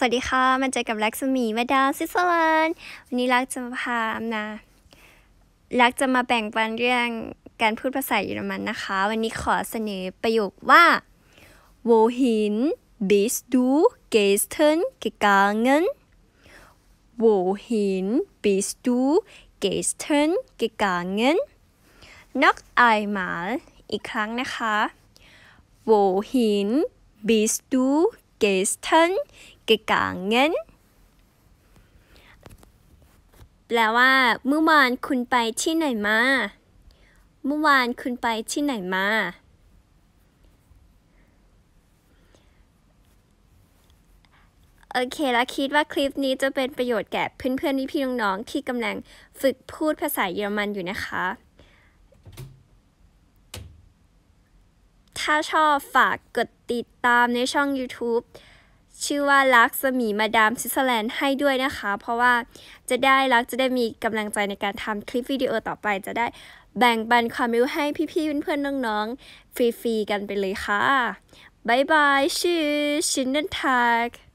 สวัสดีค่ะมันเจอ กับลักษมีมาดาซิสเลันวันนี้ลักจะมาพานะลักจะมาแบ่งปันเรื่องการพูดภาษาเยอรมันนะคะ วันนี้ขอเสนอประโยคว่า wohin bist du gestern gegangen wohin bist du gestern gegangen น o ก h e i n อีกครั้งนะคะ wohin bist du gestern gegangen แปลว่า เมื่อวานคุณไปที่ไหนมาเมื่อวานคุณไปที่ไหนมา โอเคแล้วคิดว่าคลิปนี้จะเป็นประโยชน์แก่เพื่อนๆ พี่ๆน้องๆ ที่กำลังฝึกพูดภาษาเยอรมันอยู่นะคะถ้าชอบฝากกดติดตามในช่อง YouTube ชื่อว่ารักสมีมาดามซิสแลนด์ให้ด้วยนะคะ เพราะว่าจะได้รักจะได้มีกำลังใจในการทำคลิปวิดีโอต่อไป จะได้แบ่งปันความรู้ให้พี่ๆเพื่อนๆน้องๆฟรีๆกันไปเลยค่ะ บ๊ายบายชื่อชินนันทาก